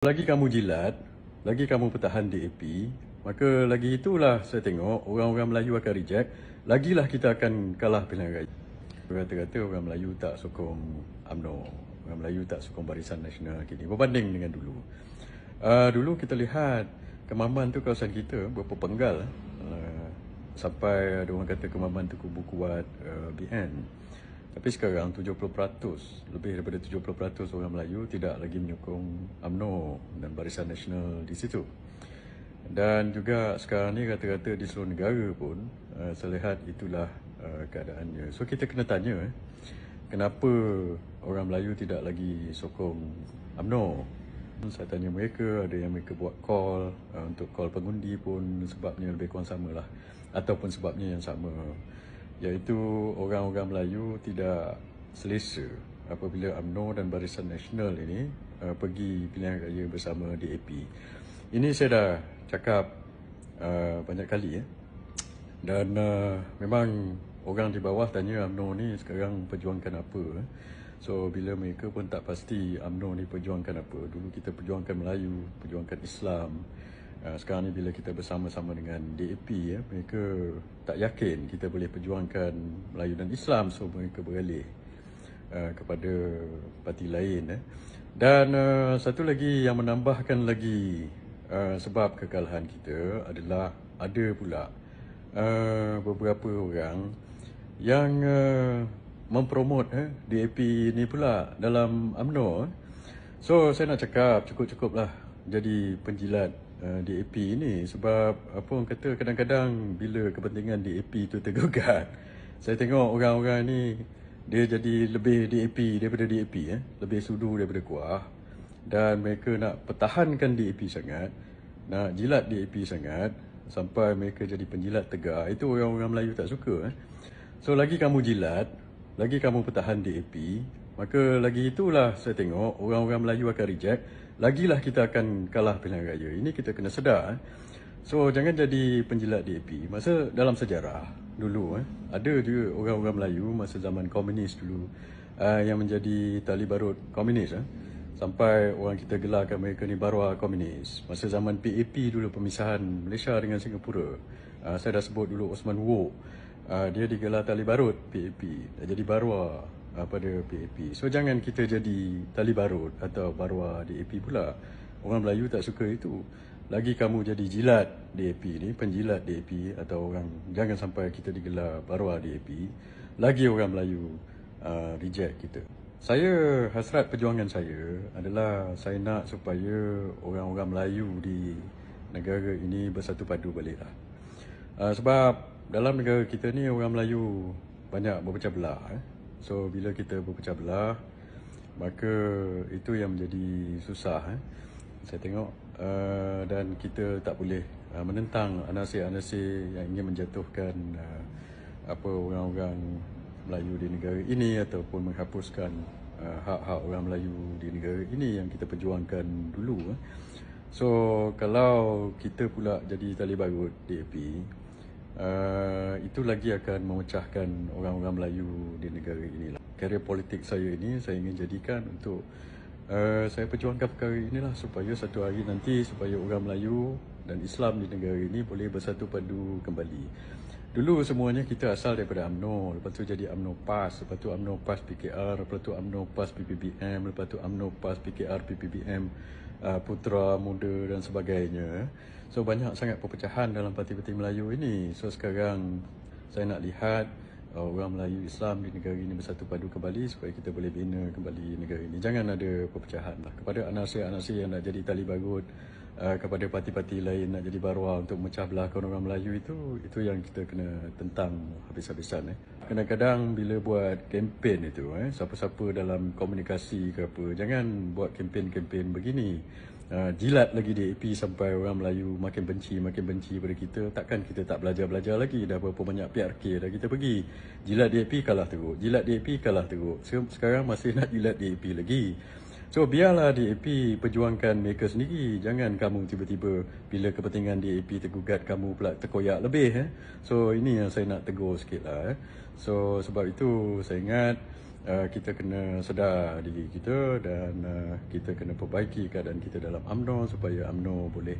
Lagi kamu jilat, lagi kamu pertahan DAP, maka lagi itulah saya tengok orang-orang Melayu akan reject, lagilah kita akan kalah pilihan raya. Kata-kata orang Melayu tak sokong UMNO, orang Melayu tak sokong Barisan Nasional kini berbanding dengan dulu. Uh, dulu kita lihat kemaman tu kawasan kita berapa penggal uh, sampai ada orang kata kemaman tu kubu kuat uh, ah, BN. Tapi sekarang 70% lebih daripada 70% orang Melayu tidak lagi menyokong AMNO dan Barisan Nasional di situ. Dan juga sekarang ni rata-rata di seluruh negara pun uh, eh, selihat itulah uh, keadaannya. So kita kena tanya eh, kenapa orang Melayu tidak lagi sokong AMNO? Saya tanya mereka, ada yang mereka buat call uh, untuk call pengundi pun sebabnya lebih kurang samalah ataupun sebabnya yang sama iaitu orang-orang Melayu tidak selesa apabila UMNO dan Barisan Nasional ini uh, pergi pilihan raya bersama DAP. Ini saya dah cakap uh, banyak kali ya. Eh? Dan uh, memang orang di bawah tanya UMNO ni sekarang perjuangkan apa. Eh. So bila mereka pun tak pasti UMNO ni perjuangkan apa. Dulu kita perjuangkan Melayu, perjuangkan Islam. Ah, sekarang ni bila kita bersama-sama dengan DAP ya mereka tak yakin kita boleh perjuangkan Melayu dan Islam so mereka beralih uh, kepada parti lain ya dan uh, satu lagi yang menambahkan lagi uh, sebab kekalahan kita adalah ada pula uh, beberapa orang yang uh, mempromot eh, DAP ni pula dalam UMNO. Eh. So saya nak cakap cukup-cukuplah jadi penjilat Eh, DAP ini sebab apa orang kata kadang-kadang bila kepentingan DAP itu tergugat saya tengok orang-orang ni dia jadi lebih DAP daripada DAP eh? lebih sudu daripada kuah dan mereka nak pertahankan DAP sangat nak jilat DAP sangat sampai mereka jadi penjilat tegar itu orang-orang Melayu tak suka eh? so lagi kamu jilat lagi kamu pertahan DAP Maka lagi itulah saya tengok orang-orang Melayu akan reject. Lagilah kita akan kalah pilihan raya. Ini kita kena sedar. Eh. So jangan jadi penjilat DAP. Masa dalam sejarah dulu eh, ada juga orang-orang Melayu masa zaman komunis dulu eh, yang menjadi tali barut komunis. Eh. Sampai orang kita gelarkan mereka ni Barua komunis. Masa zaman PAP dulu pemisahan Malaysia dengan Singapura. Eh, saya dah sebut dulu Osman Wok. Eh, dia digelar tali barut PAP. jadi Barua uh, pada PAP. So jangan kita jadi tali barut atau barua di DAP pula. Orang Melayu tak suka itu. Lagi kamu jadi jilat di DAP ni, penjilat di DAP atau orang jangan sampai kita digelar di DAP. Lagi orang Melayu uh, reject kita. Saya hasrat perjuangan saya adalah saya nak supaya orang-orang Melayu di negara ini bersatu padu baliklah. Uh, sebab dalam negara kita ni orang Melayu banyak berpecah belah eh. So bila kita berpecah belah Maka itu yang menjadi susah eh? Saya tengok uh, Dan kita tak boleh uh, menentang anasi-anasi yang ingin menjatuhkan uh, Apa orang-orang Melayu di negara ini Ataupun menghapuskan uh, hak-hak orang Melayu di negara ini Yang kita perjuangkan dulu eh? So kalau kita pula jadi tali barut DAP Uh, itu lagi akan memecahkan orang-orang Melayu di negara inilah. Karier politik saya ini saya ingin jadikan untuk uh, saya perjuangkan perkara inilah supaya satu hari nanti supaya orang Melayu dan Islam di negara ini boleh bersatu padu kembali. Dulu semuanya kita asal daripada Amno. lepas tu jadi Amno PAS, lepas tu UMNO PAS PKR, lepas tu UMNO PAS PPBM, lepas tu UMNO PAS PKR PPBM, uh, putra muda dan sebagainya. So banyak sangat perpecahan dalam parti-parti Melayu ini. So sekarang saya nak lihat orang Melayu Islam di negara ini bersatu padu kembali supaya kita boleh bina kembali negara ini. Jangan ada perpecahan lah. Kepada anasir-anasir yang nak jadi tali bagut, uh, kepada parti-parti lain nak jadi baruah untuk mecah belahkan orang Melayu itu, itu yang kita kena tentang habis-habisan. Eh. Kadang-kadang bila buat kempen itu, eh, siapa-siapa dalam komunikasi ke apa, jangan buat kempen-kempen begini. Ah, jilat lagi DAP sampai orang Melayu makin benci makin benci pada kita takkan kita tak belajar-belajar lagi dah berapa banyak PRK dah kita pergi jilat DAP kalah teruk jilat DAP kalah teruk sekarang masih nak jilat DAP lagi So biarlah DAP perjuangkan mereka sendiri. Jangan kamu tiba-tiba bila kepentingan DAP tergugat kamu pula terkoyak lebih. Eh. So ini yang saya nak tegur sikit lah. Eh. So sebab itu saya ingat uh, kita kena sedar diri kita dan uh, kita kena perbaiki keadaan kita dalam UMNO supaya UMNO boleh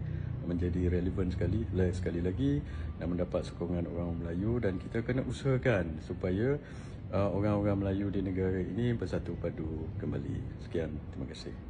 menjadi relevan sekali lagi sekali lagi dan mendapat sokongan orang Melayu dan kita kena usahakan supaya uh, orang-orang Melayu di negara ini bersatu padu kembali sekian terima kasih